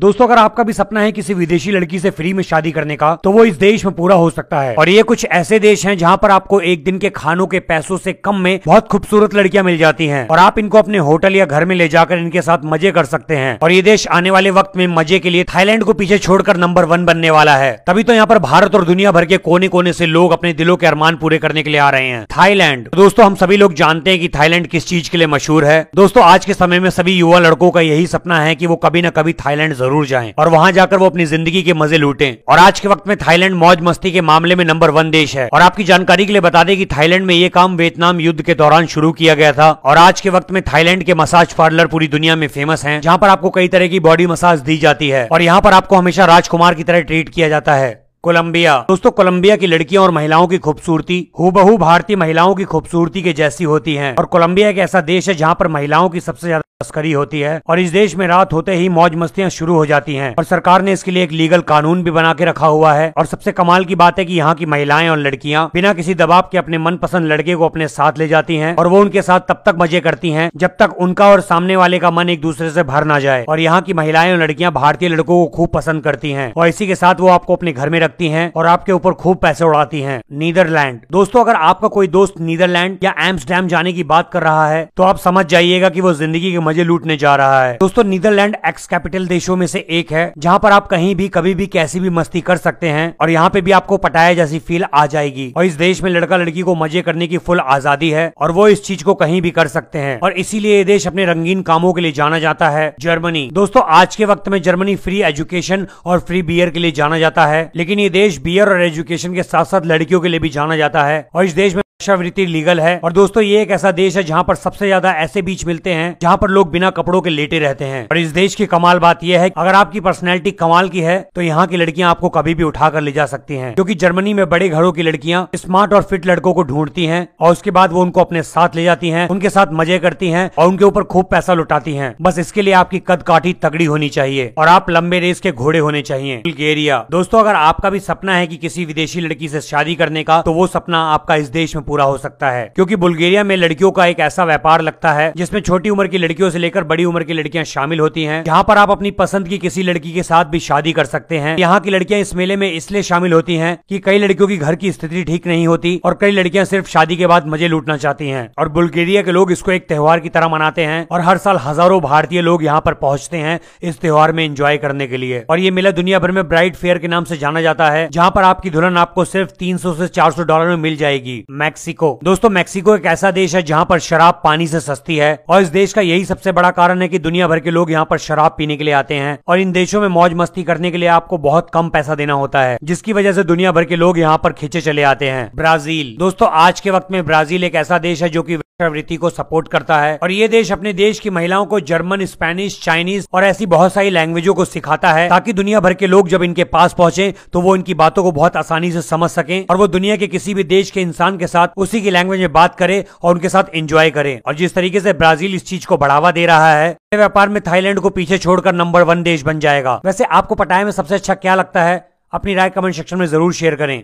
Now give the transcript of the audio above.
दोस्तों अगर आपका भी सपना है किसी विदेशी लड़की से फ्री में शादी करने का तो वो इस देश में पूरा हो सकता है और ये कुछ ऐसे देश हैं जहाँ पर आपको एक दिन के खानों के पैसों से कम में बहुत खूबसूरत लड़कियां मिल जाती हैं और आप इनको अपने होटल या घर में ले जाकर इनके साथ मजे कर सकते हैं और ये देश आने वाले वक्त में मजे के लिए थाईलैंड को पीछे छोड़कर नंबर वन बनने वाला है तभी तो यहाँ पर भारत और दुनिया भर के कोने कोने से लोग अपने दिलों के अरमान पूरे करने के लिए आ रहे हैं थाईलैंड तो दोस्तों हम सभी लोग जानते हैं की थाईलैंड किस चीज के लिए मशहूर है दोस्तों आज के समय में सभी युवा लड़कों का यही सपना है की वो कभी न कभी थाईलैंड जरूर जाएं और वहां जाकर वो अपनी जिंदगी के मजे लूटें और आज के वक्त में थाईलैंड मौज मस्ती के मामले में नंबर वन देश है और आपकी जानकारी के लिए बता दें कि थाईलैंड में ये काम वियतनाम युद्ध के दौरान शुरू किया गया था और आज के वक्त में थाईलैंड के मसाज पार्लर पूरी दुनिया में फेमस है जहाँ पर आपको कई तरह की बॉडी मसाज दी जाती है और यहाँ पर आपको हमेशा राजकुमार की तरह ट्रीट किया जाता है कोलंबिया दोस्तों कोलंबिया की लड़कियों और महिलाओं की खूबसूरती हूबहू भारतीय महिलाओं की खूबसूरती के जैसी होती हैं और कोलंबिया एक ऐसा देश है जहां पर महिलाओं की सबसे ज्यादा तस्करी होती है और इस देश में रात होते ही मौज मस्तियां शुरू हो जाती हैं और सरकार ने इसके लिए एक लीगल कानून भी बना के रखा हुआ है और सबसे कमाल की बात है कि यहाँ की महिलाएं और लड़कियां बिना किसी दबाव के अपने मनपसंद लड़के को अपने साथ ले जाती हैं और वो उनके साथ तब तक मजे करती हैं जब तक उनका और सामने वाले का मन एक दूसरे से भर ना जाए और यहाँ की महिलाएं और लड़कियां भारतीय लड़कों को खूब पसंद करती हैं और इसी के साथ वो आपको अपने घर में रखती हैं और आपके ऊपर खूब पैसे उड़ाती हैं नीदरलैंड दोस्तों अगर आपका कोई दोस्त नीदरलैंड या एम्स जाने की बात कर रहा है तो आप समझ जाइएगा की वो जिंदगी के मजे लूटने जा रहा है दोस्तों नीदरलैंड एक्स कैपिटल देशों में से एक है जहाँ पर आप कहीं भी कभी भी कैसी भी मस्ती कर सकते हैं और यहाँ पे भी आपको पटाया जैसी फील आ जाएगी और इस देश में लड़का लड़की को मजे करने की फुल आजादी है और वो इस चीज को कहीं भी कर सकते हैं और इसीलिए ये देश अपने रंगीन कामों के लिए जाना जाता है जर्मनी दोस्तों आज के वक्त में जर्मनी फ्री एजुकेशन और फ्री बियर के लिए जाना जाता है लेकिन ये देश बियर और एजुकेशन के साथ साथ लड़कियों के लिए भी जाना जाता है और इस देश में शिक्षावृत्ति लीगल है और दोस्तों ये एक ऐसा देश है जहाँ पर सबसे ज्यादा ऐसे बीच मिलते हैं जहाँ पर लोग बिना कपड़ों के लेटे रहते हैं और इस देश की कमाल बात यह है अगर आपकी पर्सनैलिटी कमाल की है तो यहाँ की लड़कियाँ आपको कभी भी उठा ले जा सकती है क्यूँकी जर्मनी में बड़े घरों की लड़कियाँ स्मार्ट और फिट लड़कों को ढूंढती है और उसके बाद वो उनको अपने साथ ले जाती है उनके साथ मजे करती है और उनके ऊपर खूब पैसा लुटाती है बस इसके लिए आपकी कद काठी तगड़ी होनी चाहिए और आप लंबे रेस के घोड़े होने चाहिए बुल्गेरिया दोस्तों अगर आपका भी सपना है कि किसी विदेशी लड़की से शादी करने का तो वो सपना आपका इस देश में पूरा हो सकता है क्योंकि बुल्गेरिया में लड़कियों का एक ऐसा व्यापार लगता है जिसमें छोटी उम्र की लड़कियों से लेकर बड़ी उम्र की लड़कियां शामिल होती हैं यहाँ पर आप अपनी पसंद की किसी लड़की के साथ भी शादी कर सकते हैं यहाँ की लड़कियां इस मेले में इसलिए शामिल होती है की कई लड़कियों की घर की स्थिति ठीक नहीं होती और कई लड़कियां सिर्फ शादी के बाद मजे लूटना चाहती है और बुल्गेरिया के लोग इसको एक त्योहार की तरह मनाते हैं और हर साल हजारों भारतीय लोग यहाँ पर पहुंचते हैं इस त्योहार में एंजॉय करने के लिए और ये मेला दुनिया भर में ब्राइट फेयर के नाम से जाना जाता है जहाँ पर आपकी दुल्हन आपको सिर्फ 300 से 400 डॉलर में मिल जाएगी मैक्स मैक्सिको दोस्तों मैक्सिको एक ऐसा देश है जहाँ पर शराब पानी से सस्ती है और इस देश का यही सबसे बड़ा कारण है की दुनिया भर के लोग यहाँ पर शराब पीने के लिए आते हैं और इन देशों में मौज मस्ती करने के लिए आपको बहुत कम पैसा देना होता है जिसकी वजह से दुनिया भर के लोग यहाँ पर खींचे चले आते हैं ब्राजील दोस्तों आज के वक्त में ब्राजील एक ऐसा देश है जो की प्रवृत्ति को सपोर्ट करता है और ये देश अपने देश की महिलाओं को जर्मन स्पेनिश चाइनीज और ऐसी बहुत सारी लैंग्वेजों को सिखाता है ताकि दुनिया भर के लोग जब इनके पास पहुंचे तो वो इनकी बातों को बहुत आसानी से समझ सके और वो दुनिया के किसी भी देश के इंसान के साथ उसी की लैंग्वेज में बात करे और उनके साथ एंजॉय करे और जिस तरीके से ब्राजील इस चीज को बढ़ावा दे रहा है व्यापार में थाईलैंड को पीछे छोड़कर नंबर वन देश बन जाएगा वैसे आपको पटाया में सबसे अच्छा क्या लगता है अपनी राय कमेंट सेक्शन में जरूर शेयर करें